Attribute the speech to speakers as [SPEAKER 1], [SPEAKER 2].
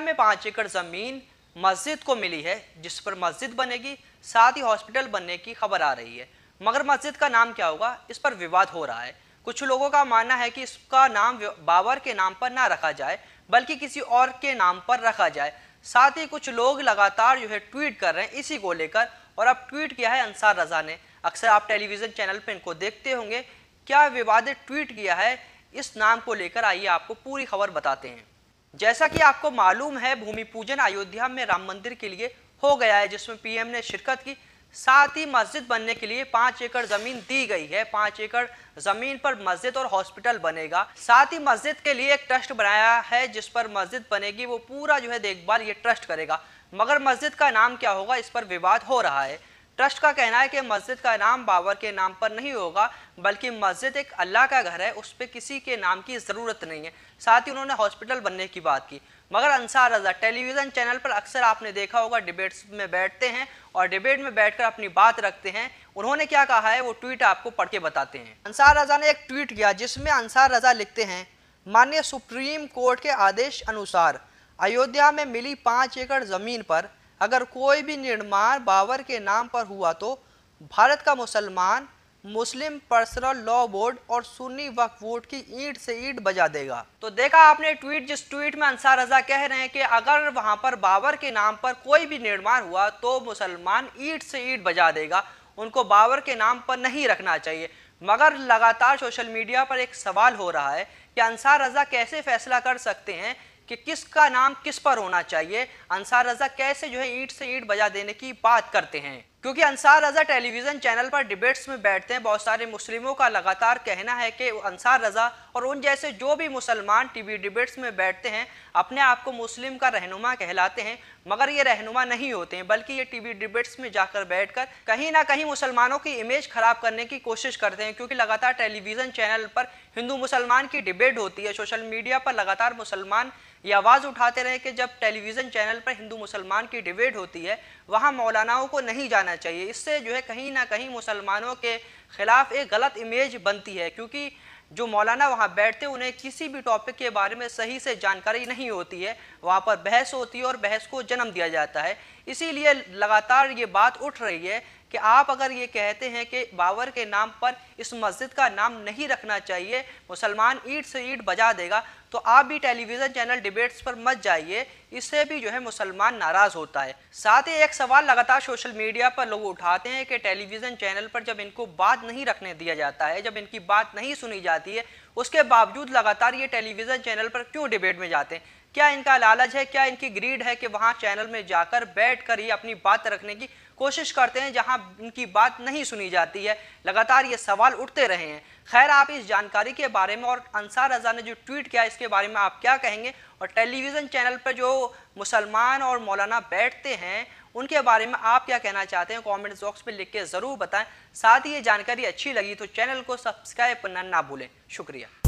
[SPEAKER 1] में पाँच एकड़ ज़मीन मस्जिद को मिली है जिस पर मस्जिद बनेगी साथ ही हॉस्पिटल बनने की खबर आ रही है मगर मस्जिद का नाम क्या होगा इस पर विवाद हो रहा है कुछ लोगों का मानना है कि इसका नाम बाबर के नाम पर ना रखा जाए बल्कि किसी और के नाम पर रखा जाए साथ ही कुछ लोग लगातार जो है ट्वीट कर रहे हैं इसी को लेकर और अब ट्वीट किया है अंसार रजा ने अक्सर आप टेलीविज़न चैनल पर इनको देखते होंगे क्या विवादित ट्वीट किया है इस नाम को लेकर आइए आपको पूरी खबर बताते हैं जैसा कि आपको मालूम है भूमि पूजन अयोध्या में राम मंदिर के लिए हो गया है जिसमें पीएम ने शिरकत की साथ ही मस्जिद बनने के लिए पांच एकड़ जमीन दी गई है पांच एकड़ जमीन पर मस्जिद और हॉस्पिटल बनेगा साथ ही मस्जिद के लिए एक ट्रस्ट बनाया है जिस पर मस्जिद बनेगी वो पूरा जो है देखभाल ये ट्रस्ट करेगा मगर मस्जिद का नाम क्या होगा इस पर विवाद हो रहा है ट्रस्ट का कहना है कि मस्जिद का नाम बाबर के नाम पर नहीं होगा बल्कि मस्जिद एक अल्लाह का घर है उस पर किसी के नाम की ज़रूरत नहीं है साथ ही उन्होंने हॉस्पिटल बनने की बात की मगर अंसार रजा टेलीविज़न चैनल पर अक्सर आपने देखा होगा डिबेट्स में बैठते हैं और डिबेट में बैठकर अपनी बात रखते हैं उन्होंने क्या कहा है वो ट्वीट आपको पढ़ के बताते हैं अंसार रजा ने एक ट्वीट किया जिसमें अंसार रजा लिखते हैं माननीय सुप्रीम कोर्ट के आदेश अनुसार अयोध्या में मिली पाँच एकड़ ज़मीन पर अगर कोई भी निर्माण बाबर के नाम पर हुआ तो भारत का मुसलमान मुस्लिम पर्सनल लॉ बोर्ड और सुन्नी वक्फ बोर्ड की ईट से ईट बजा देगा तो देखा आपने ट्वीट जिस ट्वीट में अंसार रजा कह रहे हैं कि अगर वहां पर बाबर के नाम पर कोई भी निर्माण हुआ तो मुसलमान ईट से ईट बजा देगा उनको बाबर के नाम पर नहीं रखना चाहिए मगर लगातार सोशल मीडिया पर एक सवाल हो रहा है कि अंसार रजा कैसे फैसला कर सकते हैं कि किसका नाम किस पर होना चाहिए अंसार रजा कैसे जो है ईट से ईट बजा देने की बात करते हैं क्योंकि अंसार रजा टेलीविजन चैनल पर डिबेट्स में बैठते हैं बहुत सारे मुस्लिमों का लगातार कहना है कि अंसार रजा और उन जैसे जो भी मुसलमान टीवी डिबेट्स में बैठते हैं अपने आप को मुस्लिम का रहनुमा कहलाते हैं मगर ये रहनुमा नहीं होते हैं बल्कि ये टीवी डिबेट्स में जाकर बैठकर कहीं ना कहीं मुसलमानों की इमेज खराब करने की कोशिश करते हैं क्योंकि लगातार टेलीविजन चैनल पर हिंदू मुसलमान की डिबेट होती है सोशल मीडिया पर लगातार मुसलमान ये आवाज़ उठाते रहे कि जब टेलीविज़न चैनल पर हिंदू मुसलमान की डिबेट होती है वहाँ मौलानाओं को नहीं जाना चाहिए इससे जो है कहीं ना कहीं मुसलमानों के ख़िलाफ़ एक गलत इमेज बनती है क्योंकि जो मौलाना वहाँ बैठते उन्हें किसी भी टॉपिक के बारे में सही से जानकारी नहीं होती है वहाँ पर बहस होती है और बहस को जन्म दिया जाता है इसीलिए लगातार ये बात उठ रही है कि आप अगर ये कहते हैं कि बाबर के नाम पर इस मस्जिद का नाम नहीं रखना चाहिए मुसलमान ईट से ईट बजा देगा तो आप भी टेलीविज़न चैनल डिबेट्स पर मत जाइए इससे भी जो है मुसलमान नाराज़ होता है साथ ही एक सवाल लगातार सोशल मीडिया पर लोग उठाते हैं कि टेलीविज़न चैनल पर जब इनको बात नहीं रखने दिया जाता है जब इनकी बात नहीं सुनी जाती है उसके बावजूद लगातार ये टेलीविज़न चैनल पर क्यों डिबेट में जाते हैं क्या इनका लालच है क्या इनकी ग्रीड है कि वहाँ चैनल में जाकर बैठ कर ही अपनी बात रखने की कोशिश करते हैं जहाँ इनकी बात नहीं सुनी जाती है लगातार ये सवाल उठते रहे हैं खैर आप इस जानकारी के बारे में और अंसार रजा ने जो ट्वीट किया इसके बारे में आप क्या कहेंगे और टेलीविज़न चैनल पर जो मुसलमान और मौलाना बैठते हैं उनके बारे में आप क्या कहना चाहते हैं कमेंट बॉक्स में लिख के ज़रूर बताएं साथ ही ये जानकारी अच्छी लगी तो चैनल को सब्सक्राइब करना ना भूलें शुक्रिया